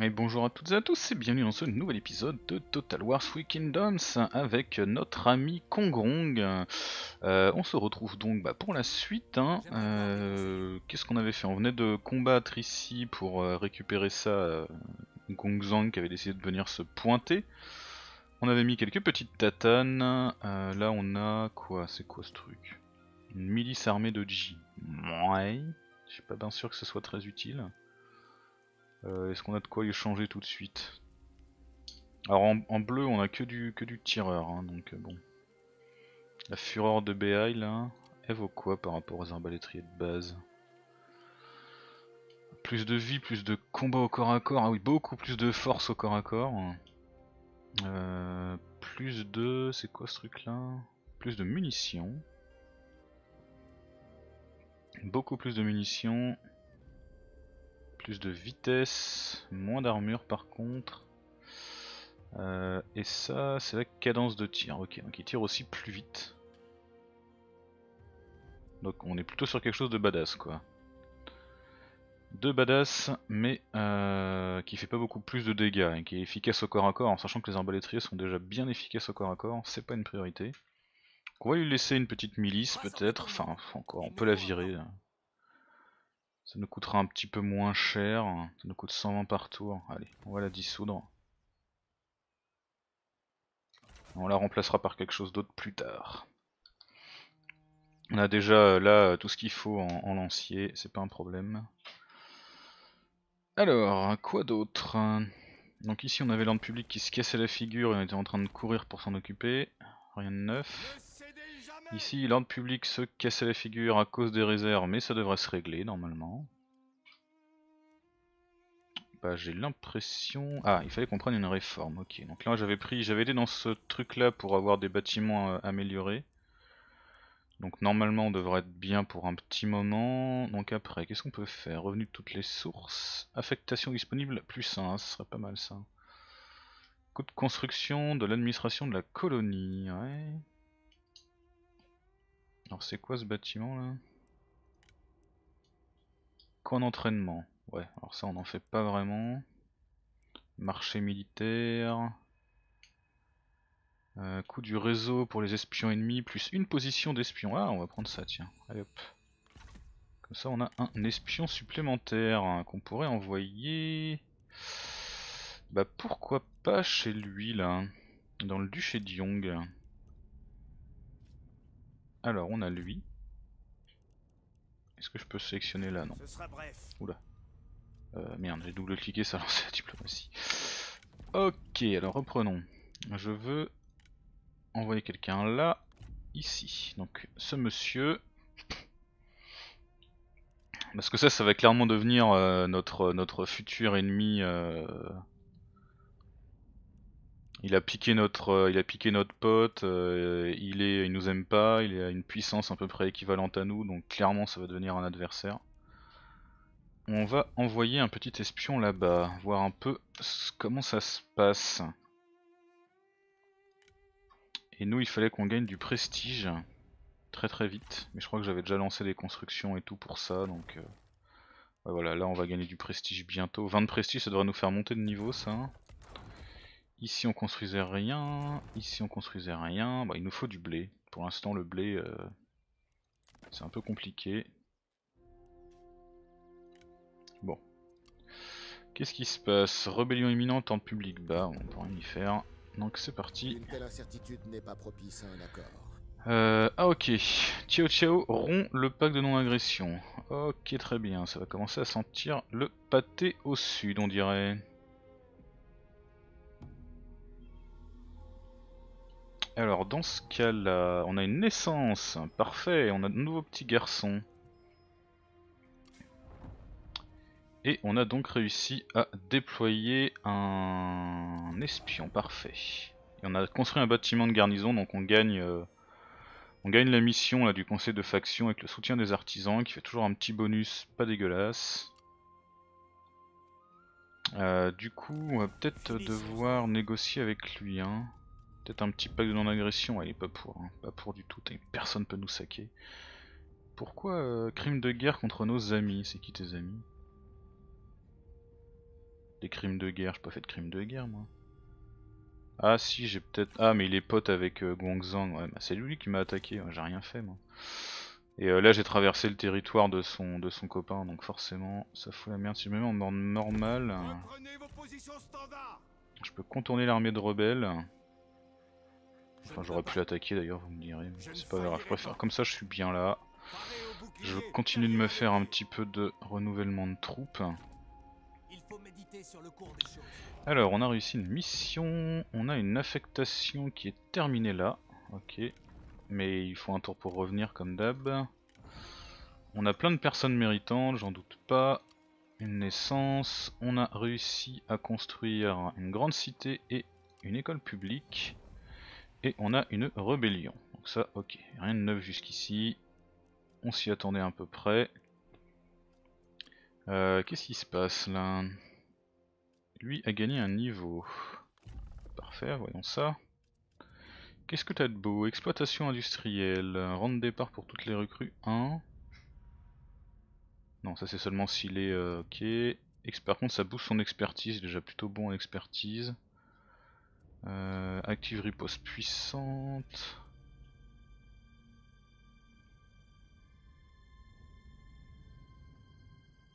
Et bonjour à toutes et à tous et bienvenue dans ce nouvel épisode de Total War Three Kingdoms avec notre ami Kongrong. Euh, on se retrouve donc bah, pour la suite. Hein. Euh, qu'est-ce qu'on avait fait On venait de combattre ici pour euh, récupérer ça. Euh, Gongzang qui avait décidé de venir se pointer. On avait mis quelques petites tatanes. là on a quoi C'est quoi ce truc Une milice armée de Ji. Ouais. Je suis pas bien sûr que ce soit très utile. Euh, est-ce qu'on a de quoi changer tout de suite Alors en, bleu on a que du que du tireur, hein, donc euh, bon. La fureur de BI là, elle vaut quoi par rapport aux arbalétriers de base Plus de vie, plus de combat au corps à corps, ah oui beaucoup plus de force au corps à corps. Euh, plus de... c'est quoi ce truc là Plus de munitions. Beaucoup plus de munitions plus de vitesse, moins d'armure par contre. Euh, et ça, c'est la cadence de tir. Ok, donc il tire aussi plus vite. Donc on est plutôt sur quelque chose de badass quoi. De badass, mais euh, qui fait pas beaucoup plus de dégâts et qui est efficace au corps à corps, en sachant que les arbalétriers sont déjà bien efficaces au corps à corps, c'est pas une priorité. on va lui laisser une petite milice peut-être, enfin encore, on peut la virer. Ça nous coûtera un petit peu moins cher. Ça nous coûte 120 par tour. Allez, on va la dissoudre. On la remplacera par quelque chose d'autre plus tard. On a déjà euh, là euh, tout ce qu'il faut en, lancier, c'est pas un problème. Alors, quoi d'autre donc ici on avait l'ordre public qui se cassait la figure et on était en train de courir pour s'en occuper. Rien de neuf. Ici, l'ordre public se cassait la figure à cause des réserves, mais ça devrait se régler normalement. Bah, j'ai l'impression... Ah, il fallait qu'on prenne une réforme, ok. Donc là, j'avais pris, j'avais été dans ce truc-là pour avoir des bâtiments euh, améliorés. Donc normalement, on devrait être bien pour un petit moment. Donc après, qu'est-ce qu'on peut faire Revenu de toutes les sources, affectation disponible, plus 1, ce serait pas mal ça. Coût de construction de l'administration de la colonie, ouais. Alors c'est quoi ce bâtiment là Coin d'entraînement. Ouais, alors ça on n'en fait pas vraiment. Marché militaire. Euh, coût du réseau pour les espions ennemis, plus une position d'espion. Ah, on va prendre ça, tiens. Allez hop. Comme ça, on a un espion supplémentaire hein, qu'on pourrait envoyer. Bah pourquoi pas chez lui là, dans le duché Yong alors, on a lui. Est-ce que je peux sélectionner là Non. bref. Oula. Euh, merde, j'ai double-cliqué, ça a lancé la diplomatie. Ok, alors reprenons. Je veux envoyer quelqu'un là, ici. Donc ce monsieur. Parce que ça, ça va clairement devenir euh, notre, notre futur ennemi. Euh, il a piqué notre, euh, il a piqué notre pote, euh, il, est, il nous aime pas, il a une puissance à peu près équivalente à nous, donc clairement ça va devenir un adversaire. On va envoyer un petit espion là-bas, voir un peu comment ça se passe. Et nous il fallait qu'on gagne du prestige très très vite, mais je crois que j'avais déjà lancé des constructions et tout pour ça, donc... Euh, voilà, là on va gagner du prestige bientôt. 20 de prestige ça devrait nous faire monter de niveau ça. Hein. Ici on construisait rien, ici on construisait rien, bah, il nous faut du blé. Pour l'instant le blé euh, c'est un peu compliqué. Bon. Qu'est-ce qui se passe Rébellion imminente en public bas, on pourra rien y faire. Donc c'est parti. n'est pas propice euh, ah ok, Ciao Ciao rompt le pacte de non-agression. Ok très bien, ça va commencer à sentir le pâté au sud on dirait. Alors dans ce cas-là, on a une naissance, parfait, on a de nouveaux petits garçons. Et on a donc réussi à déployer un espion, parfait. Et on a construit un bâtiment de garnison, donc on gagne, euh, on gagne la mission du conseil de faction avec le soutien des artisans, qui fait toujours un petit bonus pas dégueulasse. Euh, du coup, on va peut-être devoir négocier avec lui. Hein. Peut-être un petit pack de non-agression, elle est pas pour, hein. pas pour du tout, personne peut nous saquer. Pourquoi euh, crime de guerre contre nos amis C'est qui tes amis Des crimes de guerre, j'ai pas fait de crime de guerre moi. Ah si, j'ai peut-être... Ah mais il est pote avec euh, bah, c'est lui qui m'a attaqué, j'ai rien fait moi. Et euh, là j'ai traversé le territoire de son, de son copain, donc forcément ça fout la merde. Si je me mets en normal, je peux contourner l'armée de rebelles. Enfin, j'aurais pu l'attaquer d'ailleurs, vous me direz. C'est pas grave, je préfère. Comme ça, je suis bien là. Je continue de me faire un petit peu de renouvellement de troupes. Alors, on a réussi une mission. On a une affectation qui est terminée là. Ok. Mais il faut un tour pour revenir comme d'hab. On a plein de personnes méritantes, j'en doute pas. Une naissance. On a réussi à construire une grande cité et une école publique. Et on a une rébellion. Donc ça, ok. Rien de neuf jusqu'ici. On s'y attendait à peu près. Euh, qu'est-ce qui se passe là Lui a gagné un niveau. Parfait, voyons ça. Qu'est-ce que t'as de beau Exploitation industrielle, de départ pour toutes les recrues 1. Non, ça c'est seulement s'il est euh, ok. par contre, ça booste son expertise, déjà plutôt bon en expertise. Euh, active riposte puissante.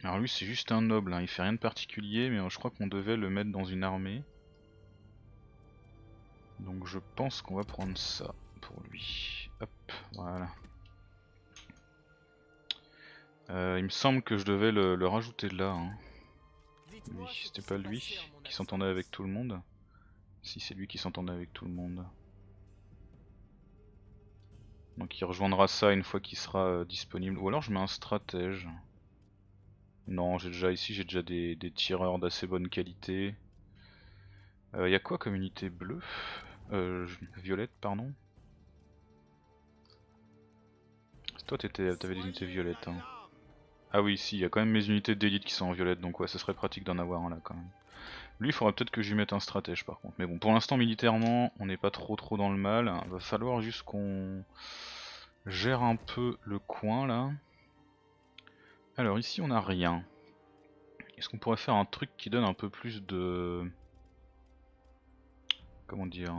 Alors lui c'est juste un noble, hein. il fait rien de particulier, mais je crois qu'on devait le mettre dans une armée. Donc je pense qu'on va prendre ça pour lui. Hop, voilà. Euh, il me semble que je devais le, le rajouter là. Hein. Oui, c'était pas lui qui s'entendait avec tout le monde. Si c'est lui qui s'entendait avec tout le monde. Donc il rejoindra ça une fois qu'il sera euh, disponible. Ou alors je mets un stratège. Non, j'ai déjà ici, j'ai déjà des, tireurs d'assez bonne qualité. Euh, il y a quoi comme unité bleue euh, Violette, pardon. Toi t'avais des unités violettes. Hein. Ah oui, si, il y a quand même mes unités d'élite qui sont en violette, donc ouais, ce serait pratique d'en avoir un là quand même. Lui, il faudrait peut-être que j'y mette un stratège par contre. Mais bon, pour l'instant, militairement, on n'est pas trop trop dans le mal. Va falloir juste qu'on gère un peu le coin là. Alors ici, on a rien. Est-ce qu'on pourrait faire un truc qui donne un peu plus de... Comment dire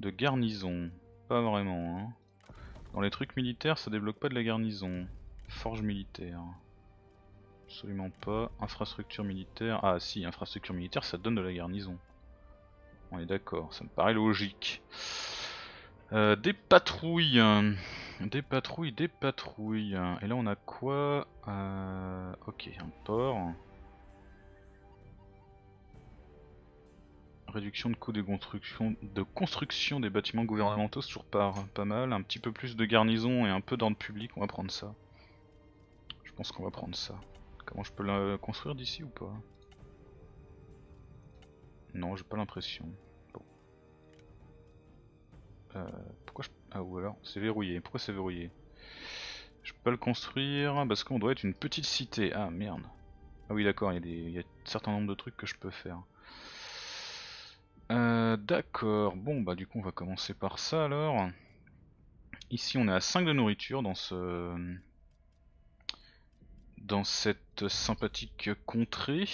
De garnison. Pas vraiment. Hein. Dans les trucs militaires, ça débloque pas de la garnison. Forge militaire. Absolument pas. Infrastructure militaire. Ah si, infrastructure militaire, ça donne de la garnison. On est d'accord, ça me paraît logique. Euh, des patrouilles. Des patrouilles, des patrouilles. Et là on a quoi euh, Ok, un port. Réduction de coût de construction, de construction des bâtiments gouvernementaux, sur part. pas mal. Un petit peu plus de garnison et un peu d'ordre public, on va prendre ça. Je pense qu'on va prendre ça. Comment je peux le construire d'ici ou pas Non, j'ai pas l'impression. Euh, pourquoi je... Ah ou alors, c'est verrouillé. Pourquoi c'est verrouillé Je peux pas le construire parce qu'on doit être une petite cité. Ah merde. Ah oui d'accord, il y, a un certain nombre de trucs que je peux faire. Euh, d'accord, bon bah du coup on va commencer par ça alors. Ici on est à 5 de nourriture dans ce dans cette sympathique contrée.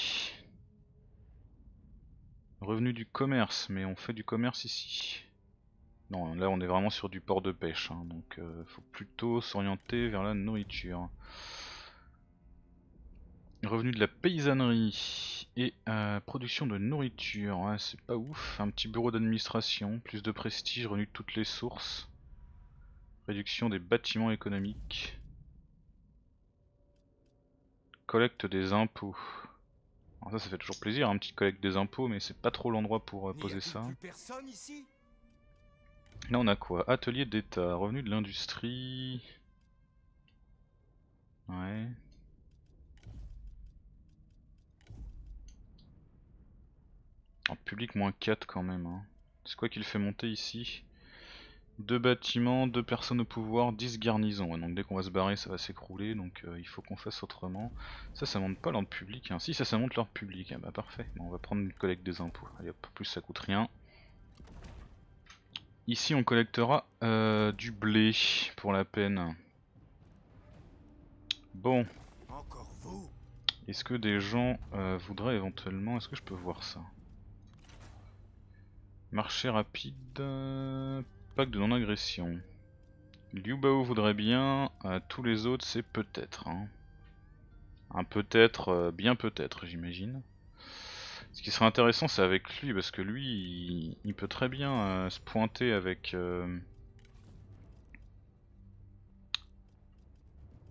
Revenu du commerce, mais on fait du commerce ici. Non, là on est vraiment sur du port de pêche, hein, donc il euh, faut plutôt s'orienter vers la nourriture. Revenu de la paysannerie et euh, production de nourriture, hein, c'est pas ouf. Un petit bureau d'administration, plus de prestige, revenu de toutes les sources. Réduction des bâtiments économiques collecte des impôts. ça, ça fait toujours plaisir, hein, un petit collecte des impôts, mais c'est pas trop l'endroit pour euh, poser ça. Là, on a quoi Atelier d'État, revenu de l'industrie. Ouais. En public, moins 4 quand même. Hein. C'est quoi qu'il fait monter ici deux bâtiments, deux personnes au pouvoir, 10 garnisons. donc dès qu'on va se barrer, ça va s'écrouler, donc euh, il faut qu'on fasse autrement. Ça, ça monte pas l'ordre public. Hein. Si, ça, ça monte l'ordre public. Ah bah parfait. on va prendre une collecte des impôts. Allez plus ça coûte rien. Ici, on collectera euh, du blé pour la peine. Bon. Est-ce que des gens euh, voudraient éventuellement... Est-ce que je peux voir ça Marché rapide... Pacte de non-agression. Liu Bao voudrait bien, tous les autres c'est peut-être. Hein. Un peut-être, euh, bien peut-être j'imagine. Ce qui serait intéressant c'est avec lui, parce que lui il, peut très bien euh, se pointer avec... Euh,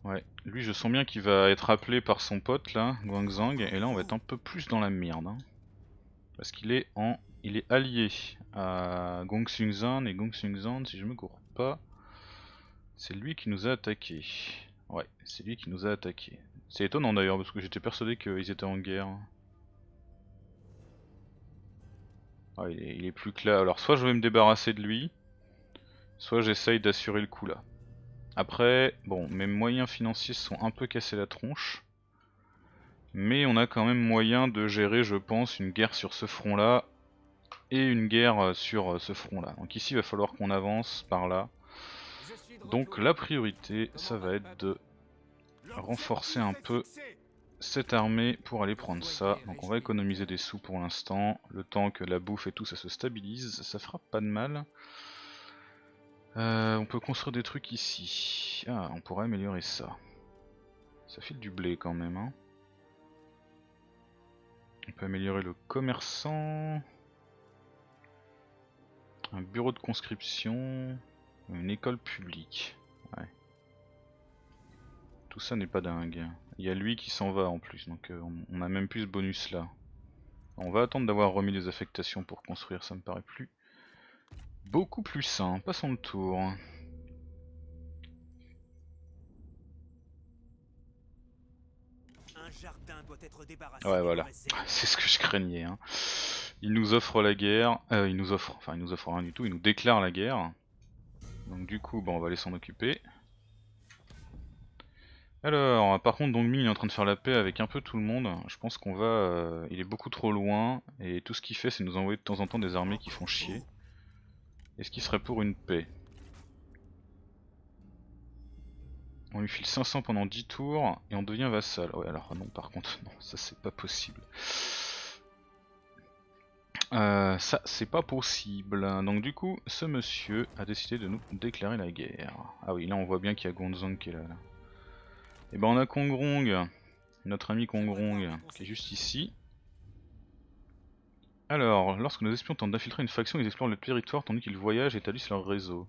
ouais, lui je sens bien qu'il va être appelé par son pote là, Guangzhang, et là on va être un peu plus dans la merde. Hein. Parce qu'il est en il est allié à Gong Zan et Gong Zan, si je me cours pas, c'est lui qui nous a attaqué. Ouais, c'est lui qui nous a attaqué. C'est étonnant d'ailleurs parce que j'étais persuadé qu'ils étaient en guerre. Ah, il, est, plus que là. Alors soit je vais me débarrasser de lui, soit j'essaye d'assurer le coup là. Après, bon, mes moyens financiers sont un peu cassés la tronche. Mais on a quand même moyen de gérer, je pense, une guerre sur ce front là et une guerre euh, sur euh, ce front là. Donc ici il va falloir qu'on avance par là. Donc la priorité ça va être de renforcer un peu cette armée pour aller prendre ça. Donc on va économiser des sous pour l'instant, le temps que la bouffe et tout ça se stabilise, ça fera pas de mal. Euh, on peut construire des trucs ici. Ah, on pourrait améliorer ça. Ça file du blé quand même. Hein. On peut améliorer le commerçant. Un bureau de conscription, une école publique. Ouais. Tout ça n'est pas dingue. Il y a lui qui s'en va en plus, donc euh, on a même plus ce bonus là. On va attendre d'avoir remis des affectations pour construire, ça me paraît plus... Beaucoup plus sain. Passons le tour. Ouais, voilà. C'est ce que je craignais. Hein. Il nous offre la guerre. Euh, il nous offre. Enfin, il nous offre rien du tout. Il nous déclare la guerre. Donc, du coup, on va aller s'en occuper. Alors, par contre, Dongmin est en train de faire la paix avec un peu tout le monde. Je pense qu'on va. Euh, il est beaucoup trop loin. Et tout ce qu'il fait, c'est nous envoyer de temps en temps des armées qui font chier. Est-ce qu'il serait pour une paix On lui file 500 pendant 10 tours et on devient vassal. Ouais, alors non, par contre, non, ça c'est pas possible. Euh, ça c'est pas possible. Donc du coup, ce monsieur a décidé de nous déclarer la guerre. Ah oui, là on voit bien qu'il y a Gonzang qui est là. Et eh ben on a Kongrong, notre ami Kongrong, qui est juste ici. Alors, lorsque nos espions tentent d'infiltrer une faction, ils explorent le territoire tandis qu'ils voyagent et établissent leur réseau.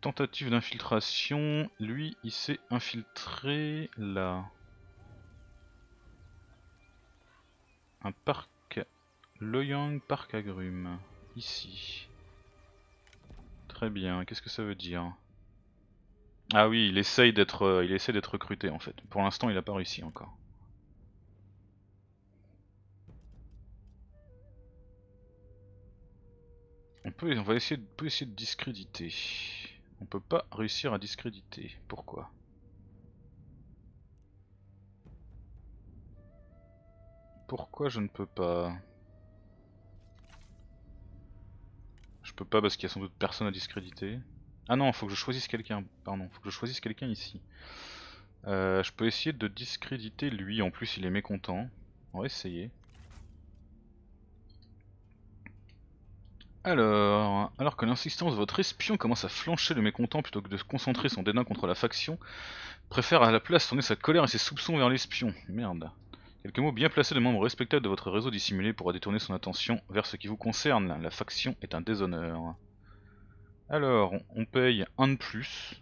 Tentative d'infiltration. Lui, il s'est infiltré là. Un parc. Loyang Parc Agrum. Ici. Très bien. Qu'est-ce que ça veut dire Ah oui, il essaye d'être euh, il essaie d'être recruté en fait. Pour l'instant, il n'a pas réussi encore. On peut, on va essayer, peut essayer de discréditer. On peut pas réussir à discréditer. Pourquoi Pourquoi je ne peux pas Je peux pas parce qu'il y a sans doute personne à discréditer. Ah non, faut que je choisisse quelqu'un. Pardon, faut que je choisisse quelqu'un ici. Euh, je peux essayer de discréditer lui. En plus, il est mécontent. On va essayer. Alors, alors que l'insistance de votre espion commence à flancher le mécontent plutôt que de concentrer son dédain contre la faction, préfère à la place tourner sa colère et ses soupçons vers l'espion. Merde. Quelques mots bien placés de membres respectables de votre réseau dissimulé pourra détourner son attention vers ce qui vous concerne. La faction est un déshonneur. Alors, on paye un de plus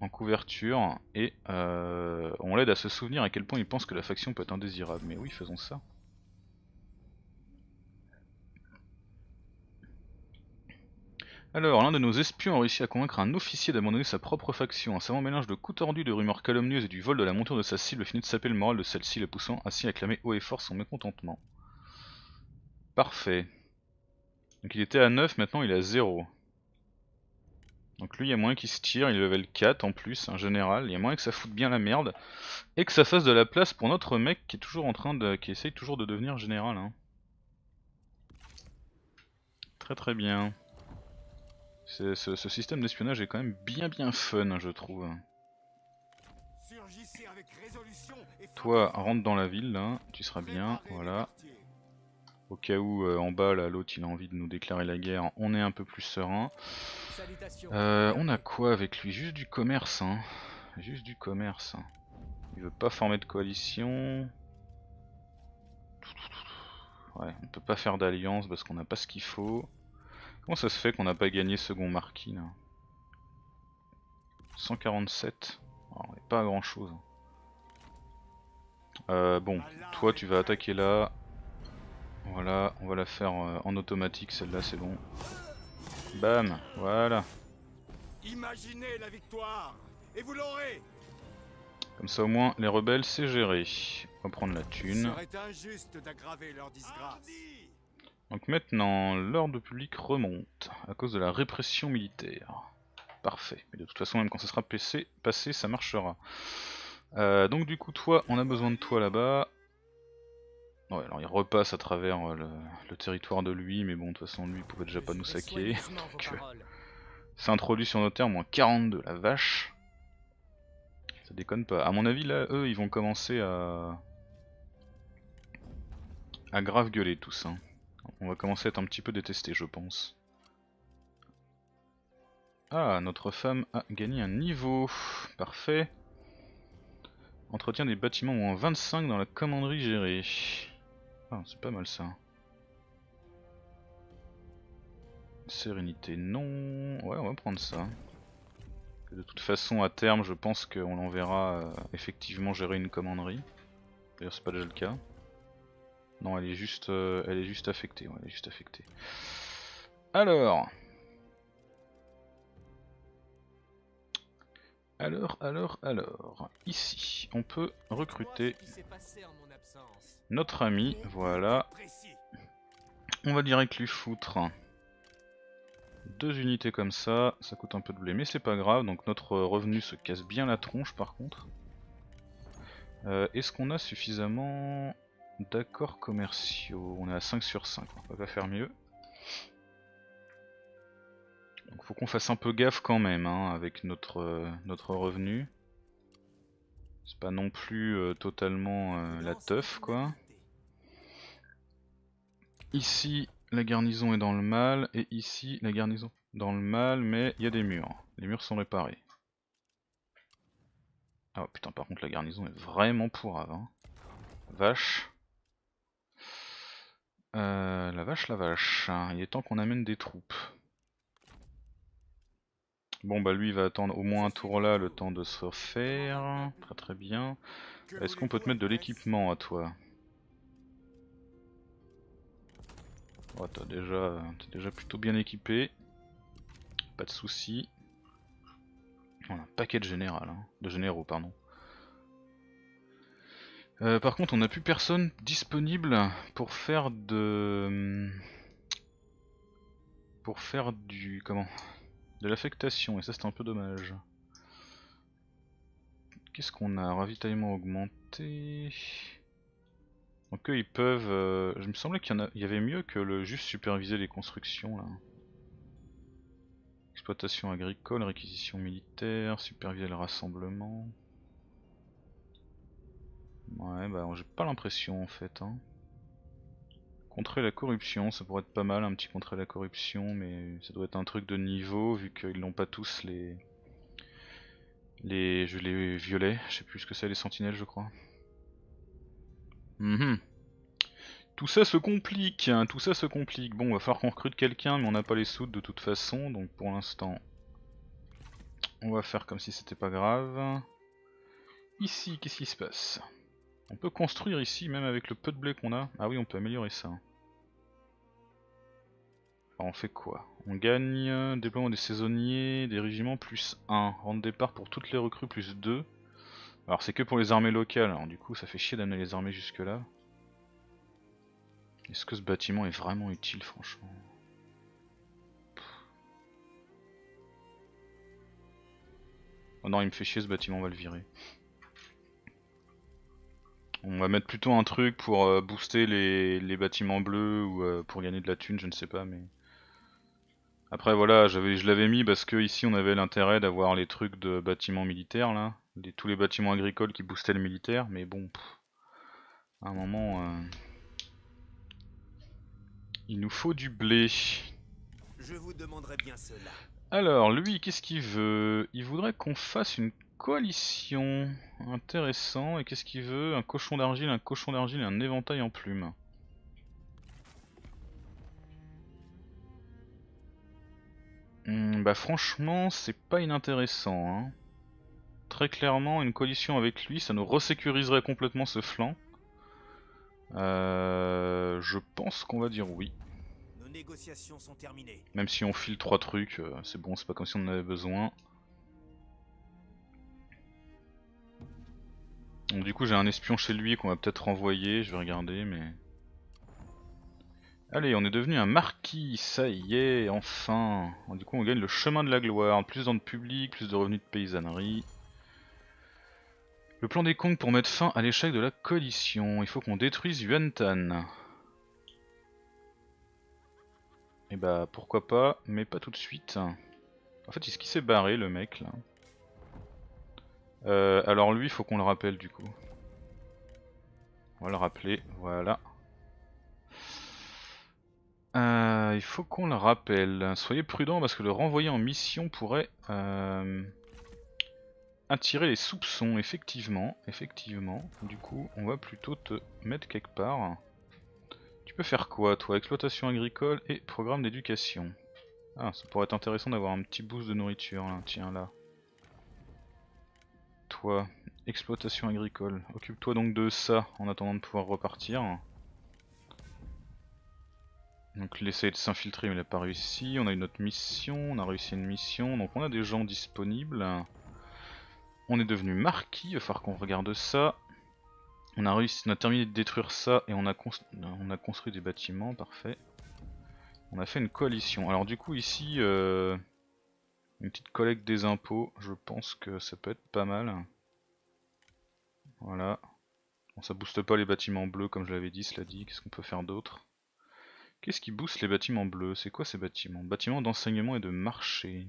en couverture et euh, on l'aide à se souvenir à quel point il pense que la faction peut être indésirable. Mais oui, faisons ça. Alors, l'un de nos espions a réussi à convaincre un officier d'abandonner sa propre faction. Un savant mélange de coups tordus, de rumeurs calomnieuses et du vol de la monture de sa cible finit de saper le moral de celle-ci, le poussant ainsi à clamer haut et fort son mécontentement. Parfait. Donc il était à 9, maintenant il est à 0. Donc lui, il y a moins qu'il se tire, il est level 4 en plus, un général, il y a moins que ça foute bien la merde, et que ça fasse de la place pour notre mec qui est toujours en train de... qui essaye toujours de devenir général. Hein. Très très bien. Ce, système d'espionnage est quand même bien bien fun, je trouve. Toi, rentre dans la ville, là, tu seras bien, voilà. Au cas où, euh, en bas, là, l'autre, il a envie de nous déclarer la guerre, on est un peu plus serein. Euh, on a quoi avec lui Juste du commerce, hein. Juste du commerce. Il veut pas former de coalition. Ouais, on peut pas faire d'alliance parce qu'on n'a pas ce qu'il faut. Bon, ça se fait qu'on n'a pas gagné second marquis là 147. Ah, on n'est pas à grand chose. Euh, bon, toi tu vas attaquer là. Voilà, on va la faire euh, en automatique, celle-là c'est bon. Bam, voilà. Imaginez la victoire et vous l'aurez. Comme ça au moins les rebelles c'est géré. On va prendre la thune. Donc maintenant, l'ordre public remonte, à cause de la répression militaire. Parfait, mais de toute façon, même quand ça sera passé, ça marchera. Euh, donc du coup, toi, on a besoin de toi là-bas. Ouais, alors il repasse à travers euh, le, territoire de lui, mais bon, de toute façon, lui, il pouvait déjà pas nous saquer. C'est euh, introduit sur nos terres, moins 42, la vache. Ça déconne pas. À mon avis, là, eux, ils vont commencer à... à grave gueuler tous, hein on va commencer à être un petit peu détesté, je pense. Ah, notre femme a gagné un niveau. Parfait. Entretien des bâtiments moins 25 dans la commanderie gérée. Ah, c'est pas mal ça. Sérénité, non. Ouais, on va prendre ça. De toute façon, à terme, je pense qu'on l'enverra euh, effectivement gérer une commanderie. D'ailleurs, c'est pas déjà le cas. Non, elle est juste, euh, elle est juste affectée. est juste affectée. Alors. Alors, alors, alors. Ici, on peut recruter notre ami. Voilà. On va que lui foutre deux unités comme ça. Ça coûte un peu de blé, mais c'est pas grave. Donc notre revenu se casse bien la tronche par contre. Euh, est-ce qu'on a suffisamment D'accord, commerciaux, on est à 5 sur 5, on va pas faire mieux. Donc faut qu'on fasse un peu gaffe quand même hein, avec notre, euh, notre revenu. C'est pas non plus euh, totalement euh, la teuf quoi. Ici la garnison est dans le mal et ici la garnison dans le mal mais il y a des murs. Les murs sont réparés. Ah putain par contre la garnison est vraiment pourrave. Hein. Vache. Euh, la vache, la vache. Il est temps qu'on amène des troupes. Bon bah lui il va attendre au moins un tour là le temps de se refaire. Très très bien. Est-ce qu'on peut te mettre de l'équipement à toi Oh t'as déjà, déjà plutôt bien équipé. Pas de soucis. un paquet de général, hein. de généraux pardon. Euh, par contre, on n'a plus personne disponible pour faire de. Pour faire du. Comment De l'affectation, et ça c'est un peu dommage. Qu'est-ce qu'on a Ravitaillement augmenté. Donc eux ils peuvent. Euh, je me semblais qu'il y, avait mieux que le juste superviser les constructions là. Exploitation agricole, réquisition militaire, superviser le rassemblement. Ouais, bah j'ai pas l'impression en fait. Hein. Contrer la corruption, ça pourrait être pas mal, un petit contrer la corruption, mais ça doit être un truc de niveau vu qu'ils n'ont pas tous les... Les... je les violets, je sais plus ce que c'est, les sentinelles je crois. Mhm. Tout ça se complique, hein, tout ça se complique. Bon, va falloir qu'on recrute quelqu'un, mais on n'a pas les soudes de toute façon, donc pour l'instant, on va faire comme si c'était pas grave. Ici, qu'est-ce qui se passe on peut construire ici, même avec le peu de blé qu'on a. Ah oui, on peut améliorer ça. Alors hein. on fait quoi On gagne euh, déploiement des saisonniers, des régiments, plus 1. de départ pour toutes les recrues, plus 2. Alors c'est que pour les armées locales, alors du coup ça fait chier d'amener les armées jusque là. Est-ce que ce bâtiment est vraiment utile franchement Oh non il me fait chier ce bâtiment, on va le virer. On va mettre plutôt un truc pour euh, booster les, bâtiments bleus ou euh, pour gagner de la thune, je ne sais pas, mais... Après voilà, je l'avais mis parce que ici on avait l'intérêt d'avoir les trucs de bâtiments militaires là, tous les bâtiments agricoles qui boostaient le militaire, mais bon, à un moment, euh, il nous faut du blé. Je vous demanderai bien cela. Alors lui, qu'est-ce qu'il veut Il voudrait qu'on fasse une coalition. Intéressant. Et qu'est-ce qu'il veut Un cochon d'argile, un cochon d'argile et un éventail en plume. Hmm, bah franchement, c'est pas inintéressant. Hein. Très clairement, une coalition avec lui, ça nous resécuriserait complètement ce flanc. Euh, je pense qu'on va dire oui. sont terminées. Même si on file trois trucs, euh, c'est bon, c'est pas comme si on en avait besoin. du coup j'ai un espion chez lui qu'on va peut-être renvoyer, je vais regarder mais... Allez, on est devenu un marquis, ça y est, enfin Du coup on gagne le chemin de la gloire, plus d'ordre public, plus de revenus de paysannerie. Le plan des Kong pour mettre fin à l'échec de la coalition, il faut qu'on détruise Yuantan. Et eh bah pourquoi pas, mais pas tout de suite. En fait, est-ce qu'il s'est barré le mec là euh, alors lui, il faut qu'on le rappelle du coup. On va le rappeler, voilà. Euh, il faut qu'on le rappelle. Soyez prudent parce que le renvoyer en mission pourrait euh, attirer les soupçons, effectivement. Effectivement. Du coup, on va plutôt te mettre quelque part. Tu peux faire quoi, toi Exploitation agricole et programme d'éducation. Ah, ça pourrait être intéressant d'avoir un petit boost de nourriture, tiens, là toi, exploitation agricole. Occupe-toi donc de ça en attendant de pouvoir repartir. Donc l'essayer de s'infiltrer, mais il n'a pas réussi. On a une autre mission, on a réussi une mission. Donc on a des gens disponibles. On est devenu marquis, il va falloir qu'on regarde ça. On a, réussi, on a terminé de détruire ça et on a, on a construit des bâtiments, parfait. On a fait une coalition. Alors du coup ici, euh, une petite collecte des impôts, je pense que ça peut être pas mal. Voilà. Bon, ça booste pas les bâtiments bleus comme je l'avais dit, cela dit. Qu'est-ce qu'on peut faire d'autre Qu'est-ce qui booste les bâtiments bleus C'est quoi ces bâtiments Bâtiments d'enseignement et de marché.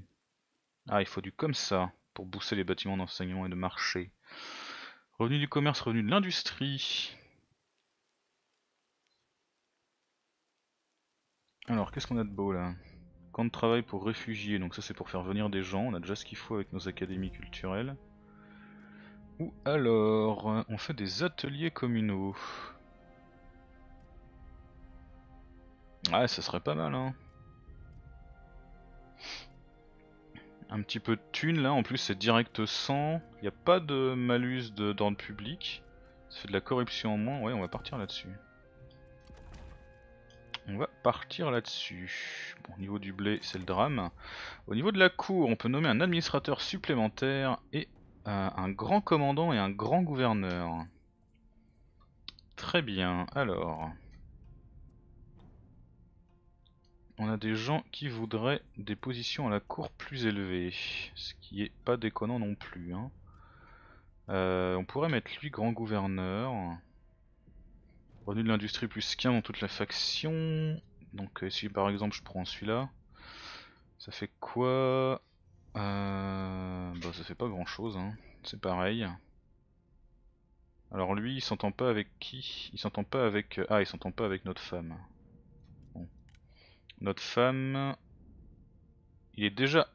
Ah, il faut du comme ça pour booster les bâtiments d'enseignement et de marché. Revenu du commerce, revenu de l'industrie. Alors, qu'est-ce qu'on a de beau là de travail pour réfugiés, donc ça c'est pour faire venir des gens, on a déjà ce qu'il faut avec nos académies culturelles. Ou alors, on fait des ateliers communaux. Ouais, ah, ça serait pas mal, hein. Un petit peu de thunes là, en plus c'est direct 100, il n'y a pas de malus d'ordre le public, ça fait de la corruption en moins, ouais, on va partir là-dessus. On va partir là-dessus. au niveau du blé, c'est le drame. Au niveau de la cour, on peut nommer un administrateur supplémentaire et euh, un grand commandant et un grand gouverneur. Très bien, alors... On a des gens qui voudraient des positions à la cour plus élevées, ce qui est pas déconnant non plus. Hein. Euh, on pourrait mettre lui grand gouverneur. Revenu de l'industrie plus qu'un dans toute la faction. Donc euh, si par exemple je prends celui-là, ça fait quoi euh, Bah ça fait pas grand chose, hein. c'est pareil. Alors lui il s'entend pas avec qui Il s'entend pas avec... Euh, ah il s'entend pas avec notre femme. Notre femme... Il est déjà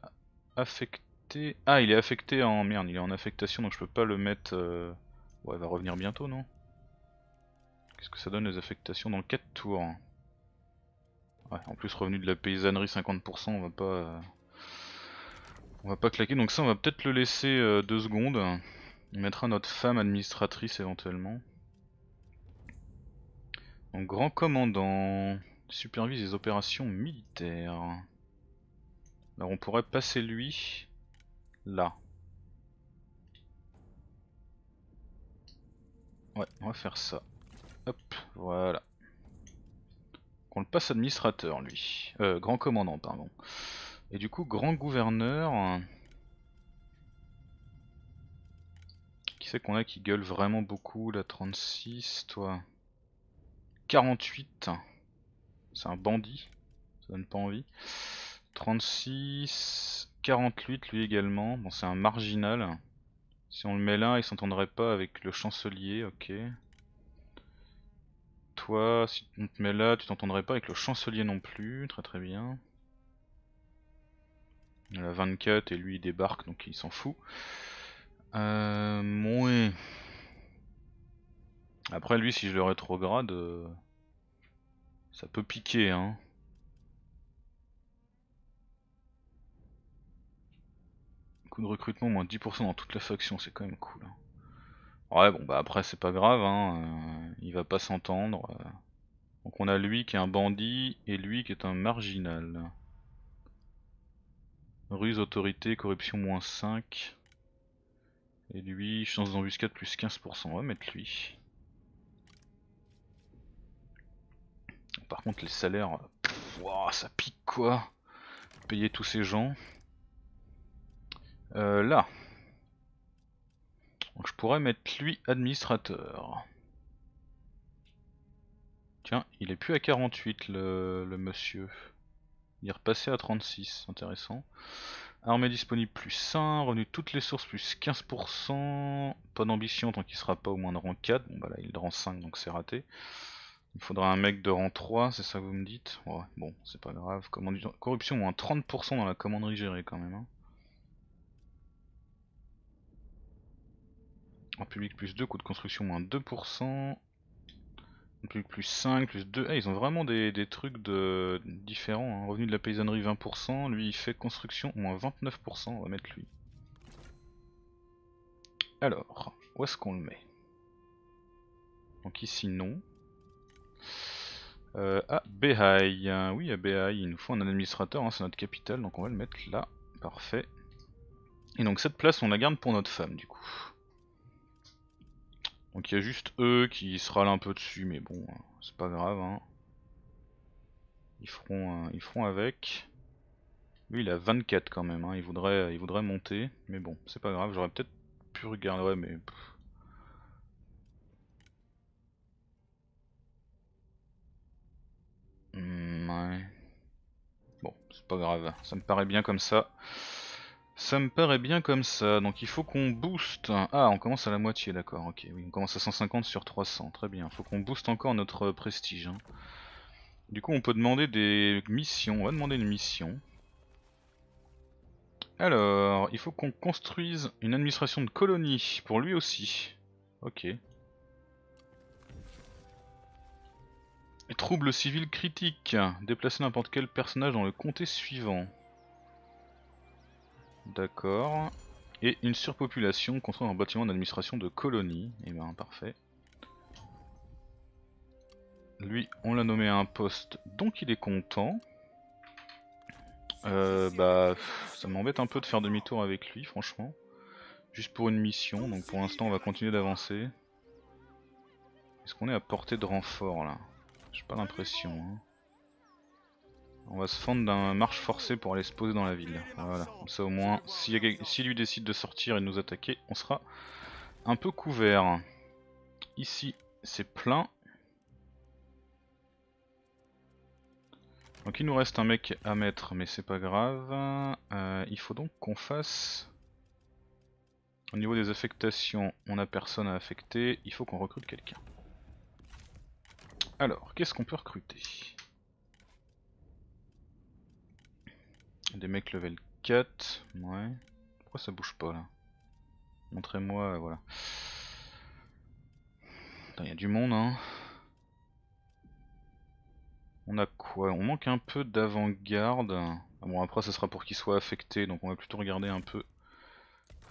affecté... Ah il est affecté en... Merde, il est en affectation donc je peux pas le mettre... Ouais, il va revenir bientôt non Qu'est-ce que ça donne les affectations dans 4 tours Ouais, en plus revenu de la paysannerie 50%, on va pas... Euh, on va pas claquer, donc ça on va peut-être le laisser 2 euh, deux secondes. On mettra notre femme administratrice éventuellement. Donc grand commandant supervise les opérations militaires. Alors on pourrait passer lui là. Ouais, on va faire ça. Hop, voilà. On le passe administrateur, lui. Euh, grand commandant, pardon. Et du coup, grand gouverneur... Hein. Qui c'est qu'on a qui gueule vraiment beaucoup La 36, toi 48. C'est un bandit. Ça donne pas envie. 36... 48, lui également. Bon, c'est un marginal. Si on le met là, il s'entendrait pas avec le chancelier, ok. Toi, si on te met là, tu t'entendrais pas avec le chancelier non plus, très très bien. La 24 et lui il débarque donc il s'en fout. Euh, Après lui si je le rétrograde, euh, ça peut piquer hein. Coup de recrutement moins 10% dans toute la faction, c'est quand même cool. Hein. Ouais, bon, bah après, c'est pas grave, hein. Euh, il va pas s'entendre. Euh. Donc on a lui qui est un bandit et lui qui est un marginal. Ruse, autorité, corruption moins 5. Et lui, chance d'embuscade plus 15%. On va mettre lui. Par contre, les salaires, euh, ça pique quoi. Payer tous ces gens. Euh, là, donc je pourrais mettre lui administrateur. Tiens, il est plus à 48 le, monsieur. Il est repassé à 36, intéressant. Armée disponible plus 1, revenu toutes les sources plus 15%, pas d'ambition tant qu'il sera pas au moins de rang 4, bon bah là il est de rang 5 donc c'est raté. Il faudra un mec de rang 3, c'est ça que vous me dites Ouais, bon, c'est pas grave. Corruption moins 30% dans la commanderie gérée quand même. Hein. En public plus 2, coût de construction moins 2%. En public plus 5, plus 2. Eh, ils ont vraiment des, trucs de... différents. Hein. Revenu de la paysannerie 20%. Lui, il fait construction moins 29%. On va mettre lui. Alors, où est-ce qu'on le met Donc ici, non. ah, euh, Behai. Oui, à behaï, il nous faut un administrateur. Hein. C'est notre capitale, donc on va le mettre là. Parfait. Et donc cette place, on la garde pour notre femme, du coup. Donc il y a juste eux qui se râlent un peu dessus, mais bon, hein, c'est pas grave. Hein. Ils, feront, ils feront avec. Lui il a 24 quand même, hein. il, voudrait, il voudrait monter, mais bon, c'est pas grave, j'aurais peut-être pu regarder, hmm, ouais, mais... Bon, c'est pas grave, ça me paraît bien comme ça. Ça me paraît bien comme ça, donc il faut qu'on booste... Ah, on commence à la moitié, d'accord, ok. on commence à 150 sur 300, très bien. Faut qu'on booste encore notre euh, prestige. Hein. Du coup, on peut demander des missions. On va demander une mission. Alors, il faut qu'on construise une administration de colonie, pour lui aussi. Ok. Troubles civils critiques. Déplacer n'importe quel personnage dans le comté suivant. D'accord. Et une surpopulation contre un bâtiment d'administration de colonie. Et eh ben parfait. Lui, on l'a nommé à un poste, donc il est content. Euh, bah, ça m'embête un peu de faire demi-tour avec lui, franchement. Juste pour une mission, donc pour l'instant on va continuer d'avancer. Est-ce qu'on est à portée de renfort là J'ai pas l'impression. Hein. On va se fendre d'un marche forcé pour aller se poser dans la ville. Voilà, comme ça au moins, si, lui décide de sortir et de nous attaquer, on sera un peu couvert. Ici, c'est plein. Donc il nous reste un mec à mettre, mais c'est pas grave. Euh, il faut donc qu'on fasse... Au niveau des affectations, on a personne à affecter, il faut qu'on recrute quelqu'un. Alors, qu'est-ce qu'on peut recruter Des mecs level 4, ouais. Pourquoi ça bouge pas là Montrez-moi, euh, voilà. Il y a du monde hein. On a quoi On manque un peu d'avant-garde. Ah bon, après, ça sera pour qu'ils soient affectés, donc on va plutôt regarder un peu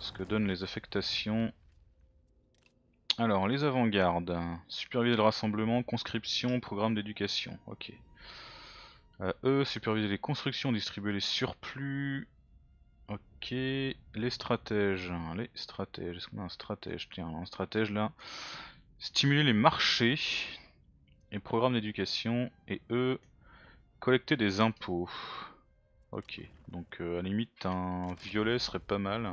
ce que donnent les affectations. Alors, les avant-gardes. Superviser le rassemblement, conscription, programme d'éducation. Ok. Euh, e, superviser les constructions, distribuer les surplus. Ok, les stratèges. Hein, les stratèges, est-ce qu'on a un stratège Tiens, un stratège là. Stimuler les marchés et programmes d'éducation. Et E, collecter des impôts. Ok, donc euh, à la limite un violet serait pas mal.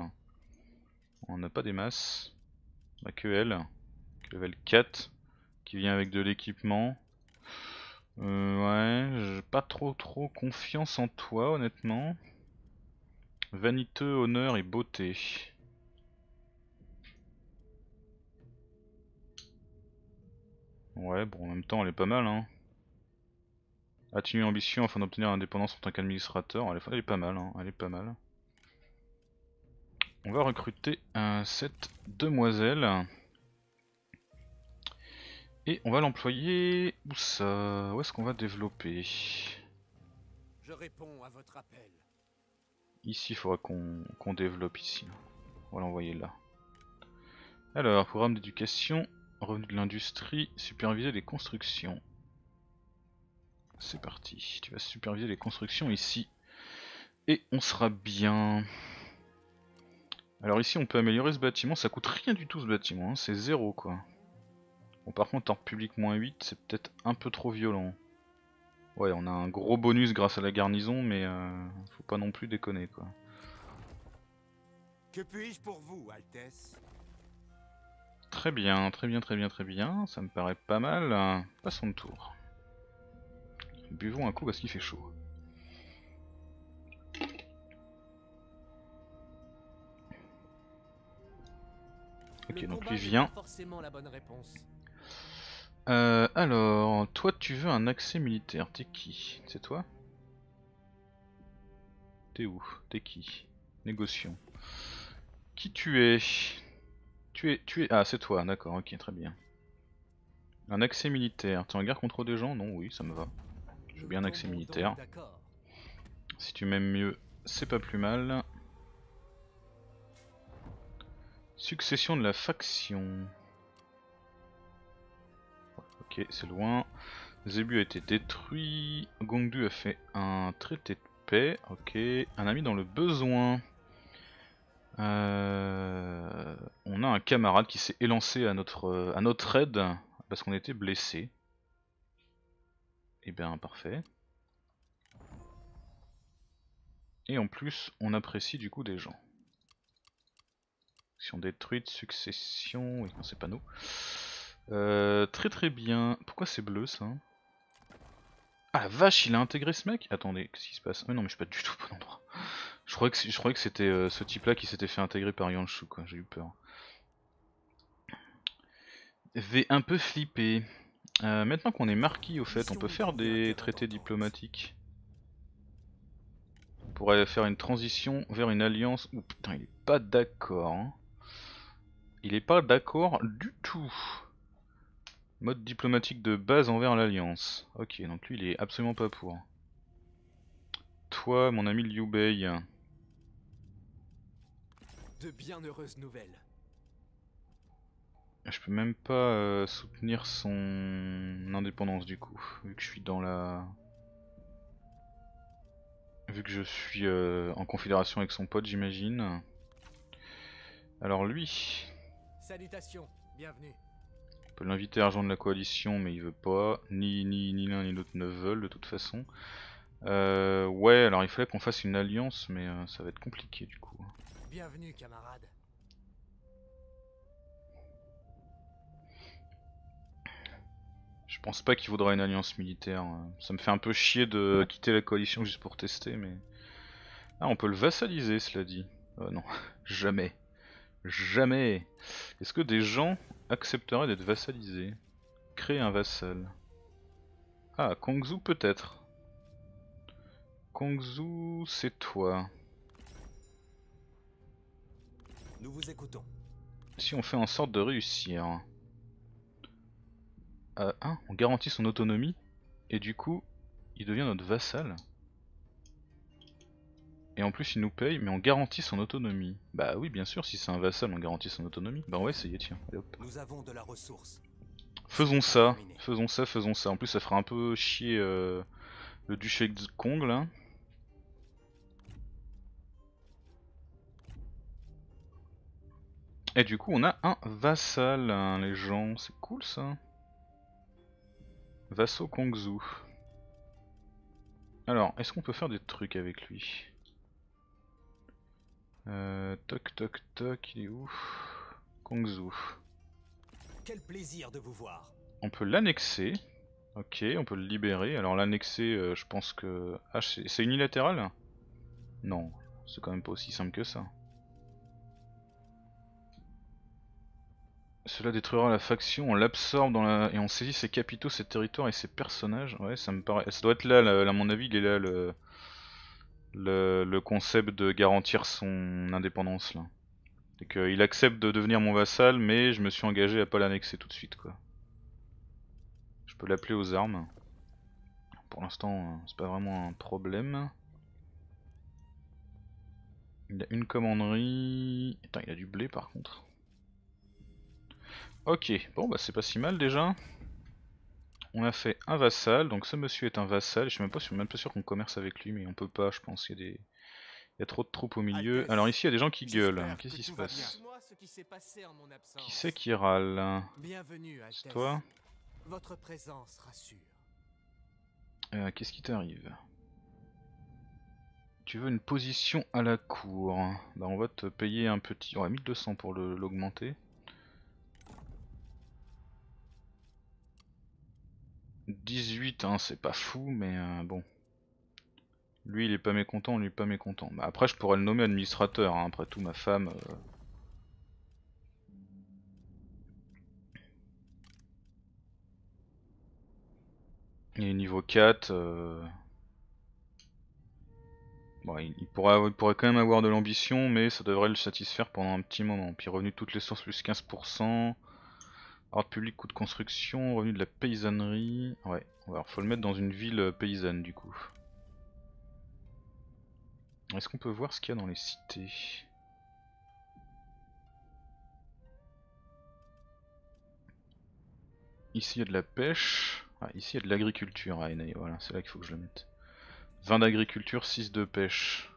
On n'a pas des masses. On a que level 4, qui vient avec de l'équipement. Euh, ouais, j'ai pas trop trop confiance en toi, honnêtement. Vaniteux, honneur et beauté. Ouais, bon, en même temps, elle est pas mal, hein. Atténuer l'ambition afin d'obtenir l'indépendance en tant qu'administrateur, elle, est pas mal, hein, elle est pas mal. On va recruter un euh, cette demoiselle. Et on va l'employer... Où ça Où est-ce qu'on va développer Je réponds à votre appel. Ici, il faudra qu'on développe ici. On va l'envoyer là. Alors, programme d'éducation, revenu de l'industrie, superviser les constructions. C'est parti. Tu vas superviser les constructions ici. Et on sera bien. Alors ici, on peut améliorer ce bâtiment. Ça coûte rien du tout ce bâtiment. Hein. C'est zéro, quoi. Bon, par contre, en public moins 8, c'est peut-être un peu trop violent. Ouais, on a un gros bonus grâce à la garnison, mais euh, faut pas non plus déconner, quoi. Que puis-je pour vous, Altesse Très bien, très bien, très bien, très bien. Ça me paraît pas mal. Passons de tour. Buvons un coup parce qu'il fait chaud. Ok, donc lui vient. Euh, alors, toi tu veux un accès militaire, t'es qui C'est toi T'es où T'es qui Négocions. Qui tu es Tu es... Tu es... Ah, c'est toi, d'accord, ok, très bien. Un accès militaire. T'es en guerre contre des gens Non, oui, ça me va. Je veux bien un accès militaire. Si tu m'aimes mieux, c'est pas plus mal. Succession de la faction. Ok, c'est loin. Zebu a été détruit. Gongdu a fait un traité de paix. Ok, un ami dans le besoin. Euh, on a un camarade qui s'est élancé à notre, euh, à notre aide parce qu'on était blessé. Et eh bien parfait. Et en plus, on apprécie du coup des gens. Si on détruit de succession, oui, c'est pas nous. Euh, très très bien. Pourquoi c'est bleu ça Ah vache, il a intégré ce mec Attendez, qu'est-ce qui se passe Mais non, mais je suis pas du tout au bon endroit. Je croyais que, c'était euh, ce type là qui s'était fait intégrer par Yanshu quoi, j'ai eu peur. V un peu flippé euh, maintenant qu'on est marquis au fait, on peut faire des traités diplomatiques. On pourrait faire une transition vers une alliance. Ouh putain, il est pas d'accord. Hein. Il est pas d'accord du tout. Mode diplomatique de base envers l'Alliance. Ok, donc lui il est absolument pas pour. Toi, mon ami Liu Bei. De bien nouvelles. Je peux même pas euh, soutenir son indépendance du coup, vu que je suis dans la... Vu que je suis euh, en confédération avec son pote j'imagine. Alors lui... Salutations, bienvenue peut l'inviter à rejoindre la coalition, mais il veut pas. Ni ni ni l'un ni l'autre ne veulent de toute façon. Euh, ouais, alors il fallait qu'on fasse une alliance, mais euh, ça va être compliqué du coup. Bienvenue, camarade. Je pense pas qu'il vaudra une alliance militaire. Hein. Ça me fait un peu chier de quitter la coalition juste pour tester, mais... Ah, on peut le vassaliser, cela dit. Oh non, jamais. Jamais. Est-ce que des gens accepterait d'être vassalisé. Créer un vassal. Ah, Kongzu peut-être. Kongzu, c'est toi. Nous vous écoutons. Si on fait en sorte de réussir. Euh, hein, on garantit son autonomie et du coup, il devient notre vassal. Et en plus il nous paye, mais on garantit son autonomie. Bah oui, bien sûr, si c'est un vassal, on garantit son autonomie. Bah ça y est tiens. Nous avons de la ressource. Faisons ça, faisons ça, faisons ça. En plus ça fera un peu chier euh, le duché de Kong là. Et du coup on a un vassal hein, les gens, c'est cool ça. Vassal Kongzu. Alors, est-ce qu'on peut faire des trucs avec lui euh, toc toc toc, il est où Kongzu. Quel plaisir de vous voir. On peut l'annexer. Ok, on peut le libérer. Alors l'annexer, euh, je pense que... Ah, c'est unilatéral Non, c'est quand même pas aussi simple que ça. Cela détruira la faction, on l'absorbe la... et on saisit ses capitaux, ses territoires et ses personnages. Ouais, ça me paraît... Ça doit être là, à mon avis, il est là le le, concept de garantir son indépendance là. Et accepte de devenir mon vassal, mais je me suis engagé à pas l'annexer tout de suite quoi. Je peux l'appeler aux armes. Pour l'instant, euh, c'est pas vraiment un problème. Il a une commanderie. Attends, il a du blé par contre. Ok, bon bah c'est pas si mal déjà. On a fait un vassal, donc ce monsieur est un vassal, je suis même pas sûr, qu'on commerce avec lui, mais on peut pas, je pense, il y a des... trop de troupes au milieu. Alors ici, il y a des gens qui gueulent. Qu'est-ce qui se passe Qui c'est qui râle C'est toi Votre présence euh, Qu'est-ce qui t'arrive Tu veux une position à la cour. Bah on va te payer un petit... On 1200 pour l'augmenter. 18, hein, c'est pas fou, mais euh, bon. Lui, il est pas mécontent, lui, pas mécontent. Bah, après, je pourrais le nommer administrateur, hein, après tout, ma femme... et euh. niveau 4... Euh. Bon, il, pourrait, il, pourrait, quand même avoir de l'ambition, mais ça devrait le satisfaire pendant un petit moment. Puis revenu toutes les sources plus 15%... Ordre public, coût de construction, revenu de la paysannerie. Ouais, alors faut le mettre dans une ville euh, paysanne du coup. Est-ce qu'on peut voir ce qu'il y a dans les cités Ici il y a de la pêche. Ah, ici il y a de l'agriculture. Ah, voilà, c'est là qu'il faut que je le mette. 20 d'agriculture, 6 de pêche.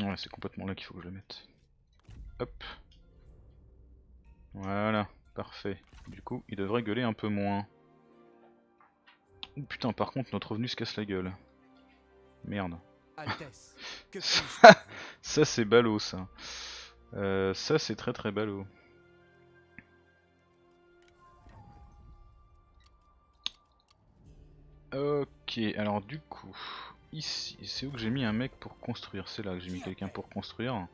Ouais, c'est complètement là qu'il faut que je le mette. Hop. Voilà, parfait. Du coup, il devrait gueuler un peu moins. Oh, putain, par contre, notre revenu se casse la gueule. Merde. ça, c'est ballot, ça. Euh, ça, c'est très très ballot. Ok, alors du coup, ici, c'est où que j'ai mis un mec pour construire C'est là que j'ai mis quelqu'un pour construire.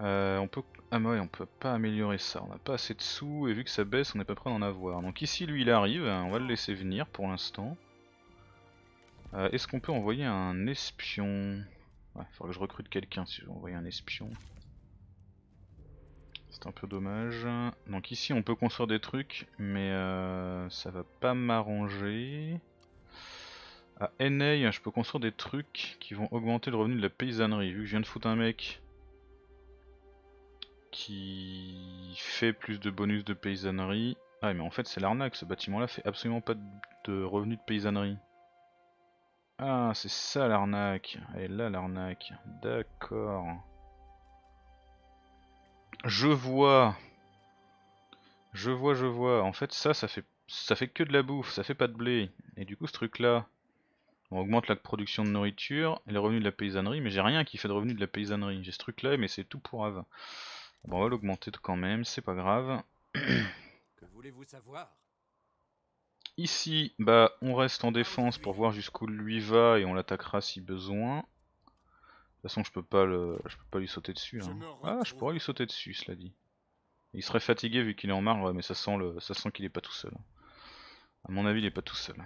Euh, on peut... Ah, on peut pas améliorer ça, on n'a pas assez de sous, et vu que ça baisse, on n'est pas prêt d'en avoir. Donc ici, lui, il arrive, hein, on va le laisser venir pour l'instant. Euh, est-ce qu'on peut envoyer un espion Ouais, faudrait que je recrute quelqu'un si je veux envoyer un espion. C'est un peu dommage. Donc ici, on peut construire des trucs, mais euh, ça va pas m'arranger. À NA, je peux construire des trucs qui vont augmenter le revenu de la paysannerie. Vu que je viens de foutre un mec qui fait plus de bonus de paysannerie. Ah mais en fait c'est l'arnaque, ce bâtiment-là fait absolument pas de revenus de paysannerie. Ah c'est ça l'arnaque, et là l'arnaque, d'accord. Je vois, je vois, je vois, en fait ça, ça fait, ça fait que de la bouffe, ça fait pas de blé. Et du coup ce truc-là, on augmente la production de nourriture, Et le revenu de la paysannerie, mais j'ai rien qui fait de revenus de la paysannerie. J'ai ce truc là, mais c'est tout pour Ava. Bon, on va l'augmenter quand même, c'est pas grave. Que voulez-vous savoir Ici, bah, on reste en défense pour voir jusqu'où lui va et on l'attaquera si besoin. De toute façon, je peux pas le, je peux pas lui sauter dessus. Hein. Ah, je pourrais lui sauter dessus, cela dit. Il serait fatigué vu qu'il est en marbre, mais ça sent le, ça sent qu'il est pas tout seul. À mon avis, il est pas tout seul.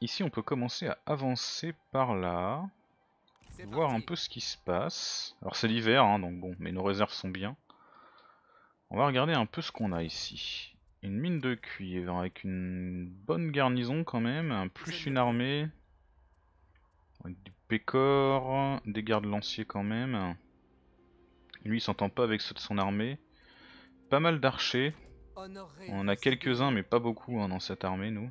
Ici, on peut commencer à avancer par là voir un peu ce qui se passe. Alors c'est l'hiver, hein, donc bon, mais nos réserves sont bien. On va regarder un peu ce qu'on a ici. Une mine de cuivre avec une bonne garnison quand même, plus une armée, du pécor, des gardes lanciers quand même. Lui il s'entend pas avec ceux de son armée. Pas mal d'archers. On a quelques-uns mais pas beaucoup hein, dans cette armée nous.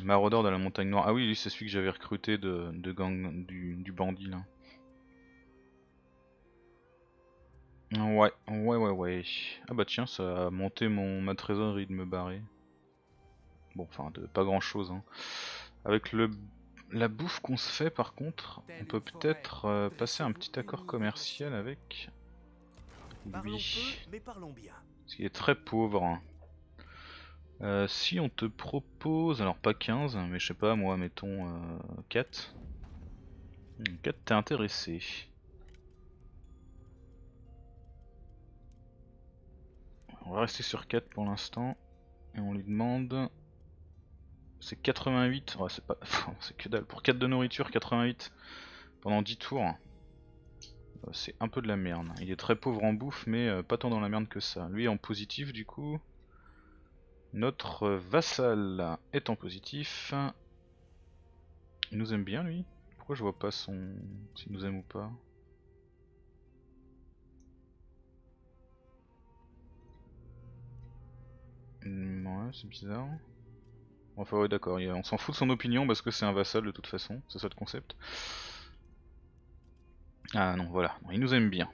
Maraudeur de la montagne noire. Ah oui, lui c'est celui que j'avais recruté de, gang du, bandit là. Ouais, ouais, ouais, ouais. Ah bah tiens, ça a monté mon, ma trésorerie de me barrer. Bon, enfin, de pas grand chose. Hein. Avec le, la bouffe qu'on se fait par contre, on peut peut-être euh, passer un petit accord commercial avec lui. Parce qu'il est très pauvre. Hein. Euh, si on te propose, alors pas 15, mais je sais pas, moi mettons 4. Euh, 4 hmm, t'es intéressé. On va rester sur 4 pour l'instant. Et on lui demande... C'est 88, c'est c'est que dalle. Pour 4 de nourriture, 88 pendant 10 tours. Euh, c'est un peu de la merde. Il est très pauvre en bouffe, mais pas tant dans la merde que ça. Lui en positif du coup... Notre vassal est en positif, il nous aime bien lui Pourquoi je vois pas son... s'il nous aime ou pas hmm, Ouais, c'est bizarre. Enfin ouais d'accord, on s'en fout de son opinion parce que c'est un vassal de toute façon, c'est ça le concept. Ah non, voilà, il nous aime bien.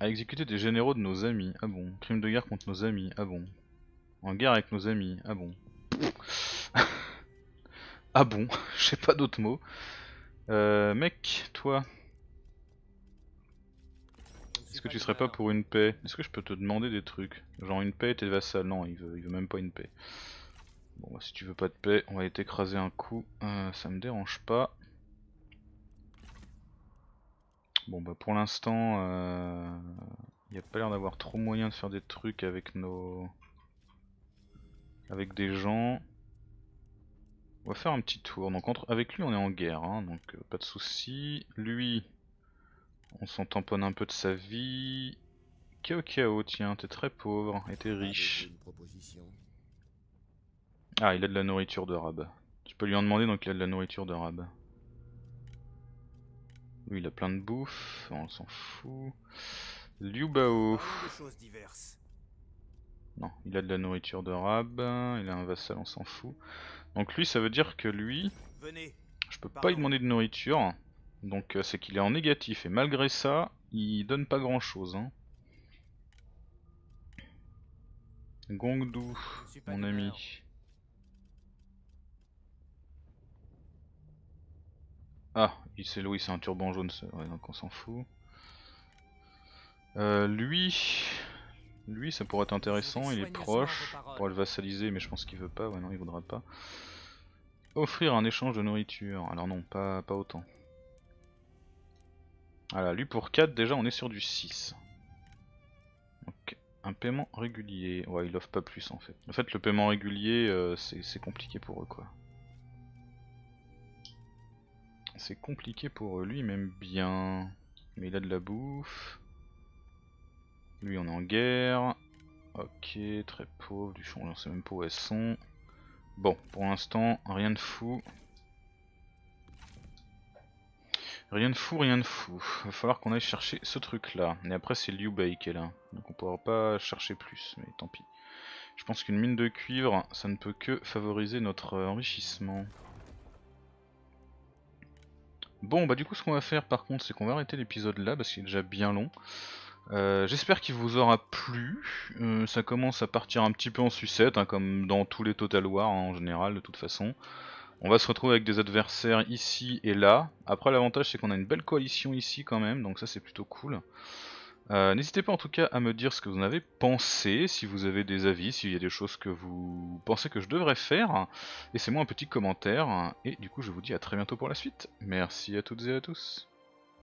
À exécuter des généraux de nos amis, ah bon. Crime de guerre contre nos amis, ah bon. En guerre avec nos amis. Ah bon. ah bon, j'ai pas d'autres mots. Euh, mec, toi. Est-ce que tu serais pas pour une paix Est-ce que je peux te demander des trucs Genre une paix et tes vassal Non, il veut, veut même pas une paix. Bon, bah, si tu veux pas de paix, on va être t'écraser un coup. Euh, ça me dérange pas. Bon, bah pour l'instant, il euh, n'y a pas l'air d'avoir trop moyen de faire des trucs avec nos avec des gens. On va faire un petit tour. Donc avec lui on est en guerre, hein, donc euh, pas de souci. Lui, on s'en tamponne un peu de sa vie. Kao Kao, tiens, t'es très pauvre et t'es riche. Ah, ah il a de la nourriture de rab. Je peux lui en demander, donc il a de la nourriture de rab. Lui, il a plein de bouffe, on s'en fout. Liu Bao. Non, il a de la nourriture de rab, il a un vassal, on s'en fout. Donc lui, ça veut dire que lui, je peux pas lui demander de nourriture. Donc euh, c'est qu'il est en négatif, et malgré ça, il donne pas grand chose. Hein. Gongdu, mon ami. Ah, c'est Louis, c'est un turban jaune, donc on s'en fout. Euh, lui, lui, ça pourrait être intéressant, il est proche. On pourrait le vassaliser, mais je pense qu'il veut pas. Ouais, non, il voudra pas. Offrir un échange de nourriture. Alors non, pas, pas autant. Voilà, lui pour 4, déjà on est sur du 6. un paiement régulier. Ouais, il offre pas plus en fait. En fait, le paiement régulier, euh, c'est compliqué pour eux quoi. C'est compliqué pour eux. Lui, même bien. Mais il a de la bouffe. Lui on est en guerre. Ok, très pauvre, du champ, on sait même pas où elles sont. Bon, pour l'instant, rien de fou. Rien de fou, rien de fou. Va falloir qu'on aille chercher ce truc là. Mais après c'est Liu Bei qui est là. Donc on pourra pas chercher plus, mais tant pis. Je pense qu'une mine de cuivre, ça ne peut que favoriser notre enrichissement. Bon bah du coup ce qu'on va faire par contre c'est qu'on va arrêter l'épisode là parce qu'il est déjà bien long. Euh, j'espère qu'il vous aura plu. Euh, ça commence à partir un petit peu en sucette, hein, comme dans tous les Total War hein, en général, de toute façon. On va se retrouver avec des adversaires ici et là. Après, l'avantage, c'est qu'on a une belle coalition ici quand même, donc ça, c'est plutôt cool. Euh, n'hésitez pas en tout cas à me dire ce que vous en avez pensé, si vous avez des avis, s'il y a des choses que vous pensez que je devrais faire. Laissez-moi un petit commentaire, et du coup, je vous dis à très bientôt pour la suite. Merci à toutes et à tous.